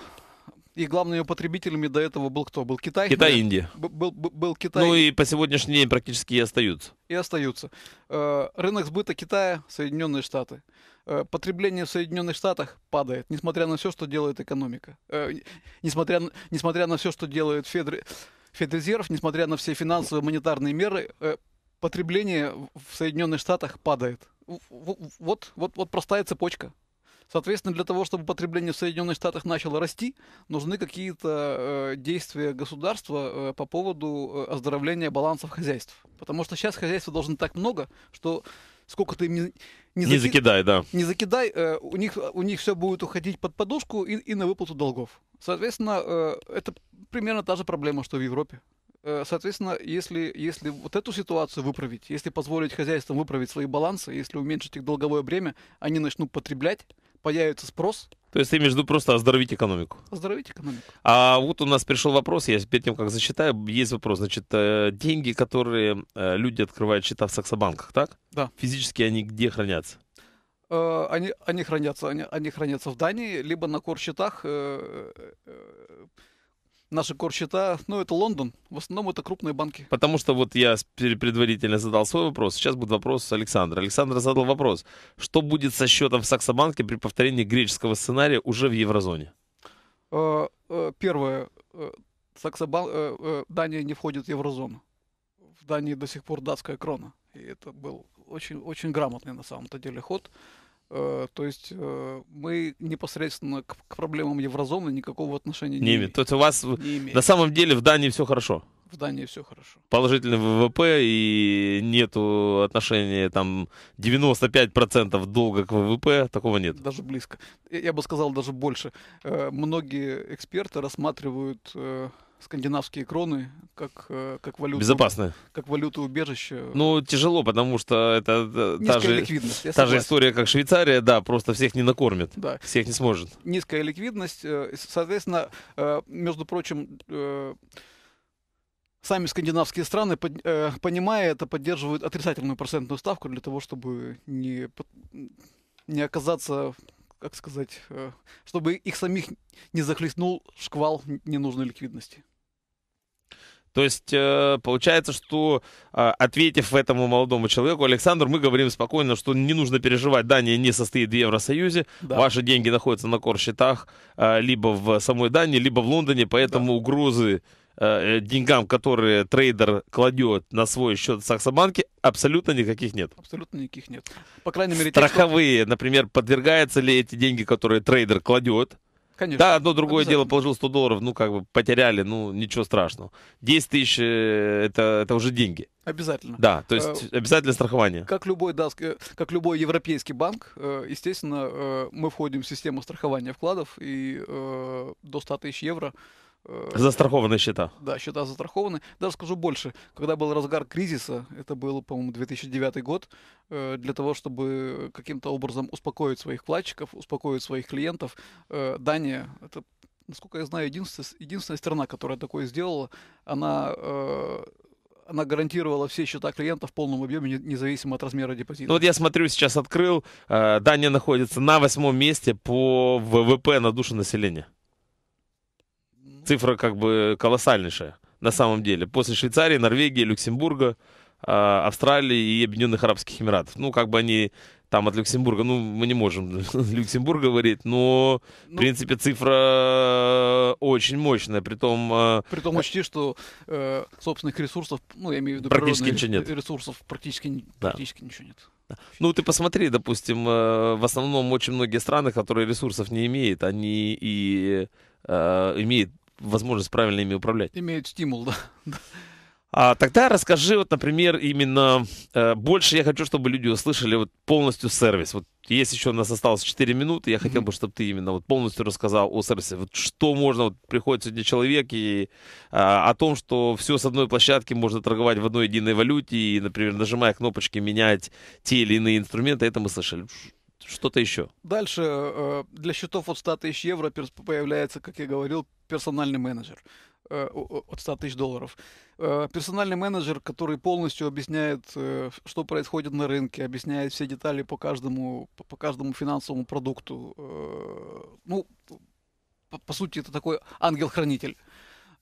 и главными потребителями до этого был кто? Был Китай? Китай, Индия. Был, был, был Китай. Ну и по сегодняшний день практически и остаются. И остаются. Э, рынок сбыта Китая, Соединенные Штаты. Э, потребление в Соединенных Штатах падает, несмотря на все, что делает экономика. Э, несмотря, несмотря на все, что делает Фед, Федрезерв, несмотря на все финансовые монетарные меры, потребление в Соединенных Штатах падает. Вот, вот, вот простая цепочка. Соответственно, для того, чтобы потребление в Соединенных Штатах начало расти, нужны какие-то э, действия государства э, по поводу э, оздоровления балансов хозяйств. Потому что сейчас хозяйства должны так много, что сколько ты им не, не, не закидай, да. Не закидай, э, у них у них все будет уходить под подушку и, и на выплату долгов. Соответственно, э, это примерно та же проблема, что в Европе. Э, соответственно, если, если вот эту ситуацию выправить, если позволить хозяйствам выправить свои балансы, если уменьшить их долговое бремя, они начнут потреблять, появится спрос. То есть ты между просто оздоровить экономику. Оздоровить экономику. А вот у нас пришел вопрос, я перед тем, как зачитаю, есть вопрос. Значит, э, деньги, которые э, люди открывают счета в саксобанках, так? Да. Физически они где хранятся? Э, они, они хранятся, они, они хранятся в Дании, либо на кор-счетах наши корсчета, ну, это Лондон. В основном это крупные банки. Потому что вот я предварительно задал свой вопрос. Сейчас будет вопрос Александра. Александр задал вопрос. Что будет со счетом в Саксобанке при повторении греческого сценария уже в еврозоне? Э, э, первое. Э, Саксобан... Дания не входит в еврозону. В Дании до сих пор датская крона. И это был очень, очень грамотный на самом-то деле ход. Э, то есть э, мы непосредственно к, к проблемам еврозоны никакого отношения не, не имеем. То есть у вас не имеет. на самом деле в Дании все хорошо? В Дании все хорошо. Положительный ВВП и нету отношения там 95% долга к ВВП, такого нет. Даже близко. Я бы сказал даже больше. Э, многие эксперты рассматривают скандинавские кроны как, э, как валюту. Безопасно. Как валюту убежища Ну, тяжело, потому что это Низкая та же, та же история, как Швейцария, да, просто всех не накормит, да. всех не сможет. Низкая ликвидность, э, соответственно, э, между прочим, сами скандинавские страны, понимая это, поддерживают отрицательную процентную ставку для того, чтобы не, не оказаться как сказать, чтобы их самих не захлестнул шквал ненужной ликвидности. То есть э, получается, что э, ответив этому молодому человеку, Александр, мы говорим спокойно, что не нужно переживать, Дания не состоит в Евросоюзе, да. ваши деньги находятся на кор-счетах э, либо в самой Дании, либо в Лондоне, поэтому да. угрозы деньгам, которые трейдер кладет на свой счет в Саксобанке, абсолютно никаких нет. Абсолютно никаких нет. По крайней мере, страховые, те, кто... например, подвергаются ли эти деньги, которые трейдер кладет Конечно. Да, одно другое дело, положил 100 долларов, ну, как бы потеряли, ну, ничего страшного. 10 тысяч э, это, это уже деньги. Обязательно. Да, то есть э, обязательно страхование. Как любой, да, э, как любой европейский банк, э, естественно, мы входим в систему страхования вкладов, и до 100 тысяч евро Э, Застрахованные счета. Да, счета застрахованы. Даже скажу больше. Когда был разгар кризиса, это был, по-моему, 2009 год, э, для того, чтобы каким-то образом успокоить своих вкладчиков, успокоить своих клиентов, э, Дания, это, насколько я знаю, единственная, единственная страна, которая такое сделала, она она гарантировала все счета клиентов в полном объеме, независимо от размера депозита. Ну, вот я смотрю, сейчас открыл, Дания находится на восьмом месте по ВВП на душу населения. Цифра как бы колоссальнейшая на самом деле. После Швейцарии, Норвегии, Люксембурга, а, Австралии и Объединенных Арабских Эмиратов. Ну, как бы они там от Люксембурга, ну, мы не можем Люксембург говорить, но, ну, в принципе, цифра очень мощная, при том а, при том учти, что э, собственных ресурсов, ну, я имею в виду практически ничего нет. ресурсов практически, да. практически ничего нет. Ну, ты посмотри, допустим, э, в основном очень многие страны, которые ресурсов не имеют, они и э, имеют возможность правильно ими управлять. Имеют стимул, да. А, тогда расскажи, вот, например, именно э, больше я хочу, чтобы люди услышали вот полностью сервис. Вот есть еще у нас осталось 4 минуты, я хотел mm-hmm. бы, чтобы ты именно вот полностью рассказал о сервисе. Вот что можно, вот приходит сегодня человек и а, о том, что все с одной площадки можно торговать в одной единой валюте и, например, нажимая кнопочки менять те или иные инструменты, это мы слышали что-то еще. Дальше э, для счетов от 100 тысяч евро появляется, как я говорил, персональный менеджер э, от 100 тысяч долларов. Э, персональный менеджер, который полностью объясняет, что происходит на рынке, объясняет все детали по каждому, по каждому финансовому продукту. Ну, по, по сути, это такой ангел-хранитель.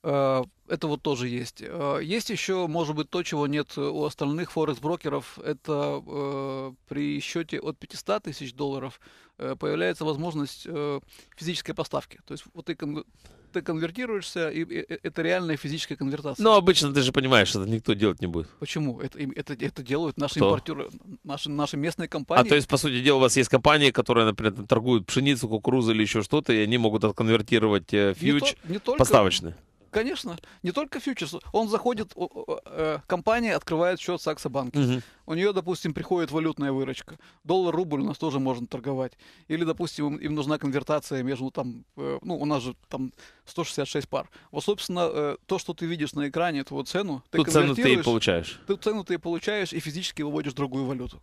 Э, это вот тоже есть. Э, есть еще, может быть, то, чего нет у остальных форекс-брокеров. Это э, при счете от 500 тысяч долларов появляется возможность физической поставки. То есть вот ты, кон- ты конвертируешься, и, это реальная физическая конвертация. Но ну, обычно ты же понимаешь, что это никто делать не будет. Почему? Это, это, это делают наши Кто? импортеры, наши, наши местные а, компании. А то есть, по сути дела, у вас есть компании, которые, например, торгуют пшеницу, кукурузу или еще что-то, и они могут отконвертировать фьюч не то, не только... поставочный. Конечно, не только фьючерс. Он заходит, э, компания открывает счет Сакса Банки. Угу. У нее, допустим, приходит валютная выручка. Доллар, рубль у нас тоже можно торговать. Или, допустим, им, нужна конвертация между там, э, ну, у нас же там 166 пар. Вот, собственно, э, то, что ты видишь на экране, эту цену, ты Тут цену ты и получаешь. Ты цену ты и получаешь, и физически выводишь другую валюту.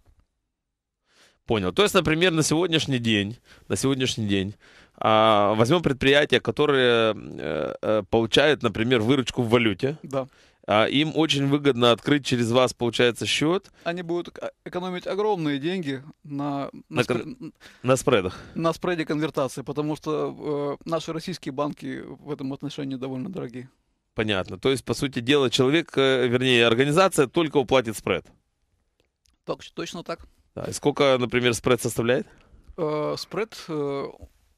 Понял. То есть, например, на сегодняшний день, на сегодняшний день а, возьмем предприятие, которое э, э, получают, например, выручку в валюте. Да. А, им очень выгодно открыть через вас, получается, счет. Они будут э, экономить огромные деньги на, на, на, спр... на спредах. На спреде конвертации, потому что э, наши российские банки в этом отношении довольно дорогие. Понятно. То есть, по сути дела, человек, э, вернее, организация только уплатит спред. Так, точно так. Да. И сколько, например, спред составляет? Э, спред э,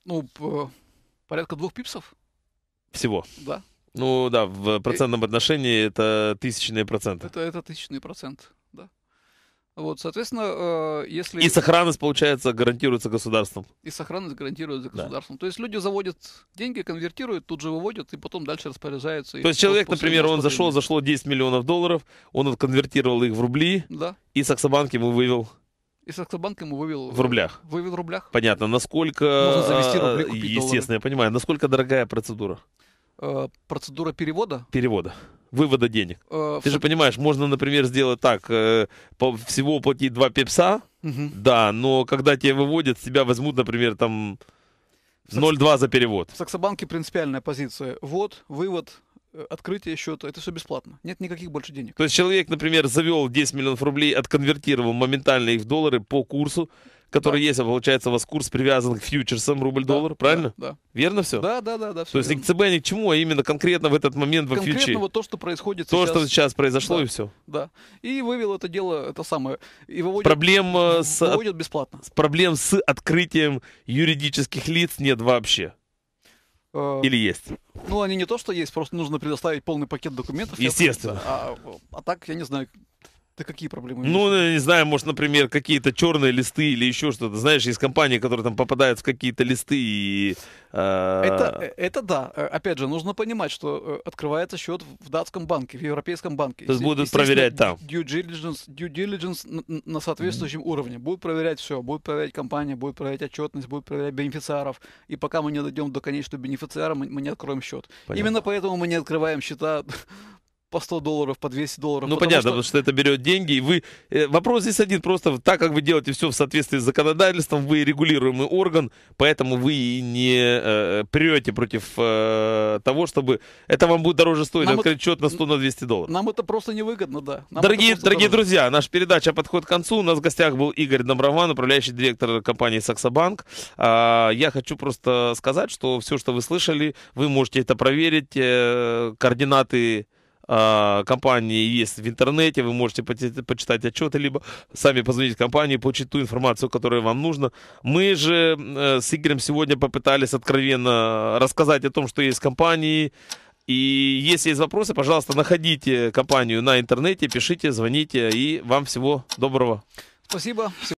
ну, порядка двух пипсов. Всего? Да. Ну да, в процентном отношении это тысячные проценты. Это, это тысячный процент, да. Вот, соответственно, э, если... И сохранность, получается, гарантируется государством. И сохранность гарантируется государством. Да. То есть люди заводят деньги, конвертируют, тут же выводят и потом дальше распоряжаются. То есть человек, например, он зашел, зашло 10 миллионов долларов, он конвертировал их в рубли, да. и Саксобанк ему вывел и Саксобанк ему вывел... В рублях. Вывел в рублях. Понятно. Насколько... Можно завести а, рубли, купить Естественно, доллары. я понимаю. Насколько дорогая процедура? Э, процедура перевода? Перевода вывода денег. Э, Ты в... же понимаешь, можно, например, сделать так, э, по, всего платить два пепса, угу. да, но когда тебя выводят, тебя возьмут, например, там 0,2 за перевод. В Саксобанке принципиальная позиция. Вот, вывод, Э, открытие счета, это все бесплатно. Нет никаких больше денег. То есть человек, например, завел 10 миллионов рублей, отконвертировал моментально их в доллары по курсу, который да. есть, а получается у вас курс привязан к фьючерсам рубль-доллар, да, правильно? Да, да. Верно все? Да, да, да. да все то верно. есть к ЦБ, ни к чему, а именно конкретно в этот момент во конкретно фьюче. вот то, что происходит то, сейчас. То, что сейчас произошло да, и все. Да. И вывел это дело, это самое. И выводит, проблем с, бесплатно. Проблем с открытием юридических лиц нет вообще. Э, Или есть? Ну, они не то, что есть, просто нужно предоставить полный пакет документов. Естественно. а, а так, я не знаю, ты какие проблемы Ну, не знаю, может, например, какие-то черные листы или еще что-то. Знаешь, есть компании, которые там попадают в какие-то листы и... А, э... Это, это да. Э, опять же, нужно понимать, что э, открывается счет в датском банке, в европейском банке. То есть будут проверять там. Due diligence, due diligence на соответствующем mm-hmm. уровне. Будут проверять все. Будут проверять компанию, будут проверять отчетность, будут проверять бенефициаров. И пока мы не дойдем до конечного бенефициара, мы, мы не откроем счет. Понятно. Именно поэтому мы не открываем счета по 100 долларов, по 200 долларов. Ну, потому понятно, что... потому что это берет деньги, и вы... Э, вопрос здесь один, просто так как вы делаете все в соответствии с законодательством, вы регулируемый орган, поэтому вы не э, э прете против э, того, чтобы... Это вам будет дороже стоить, нам открыть а это... счет на 100, на 200 долларов. Нам это просто невыгодно, да. Нам дорогие дорогие друзья, наша передача подходит к концу. У нас в гостях был Игорь Доброман, управляющий директор компании «Саксобанк». А, я хочу просто сказать, что все, что вы слышали, вы можете это проверить. Э, координаты а, компании есть в интернете, вы можете почитать отчеты, либо сами позвонить в компанию, получить ту информацию, которая вам нужна. Мы же э, с Игорем сегодня попытались откровенно рассказать о том, что есть компании, и если есть вопросы, пожалуйста, находите компанию на интернете, пишите, звоните, и вам всего доброго. Спасибо.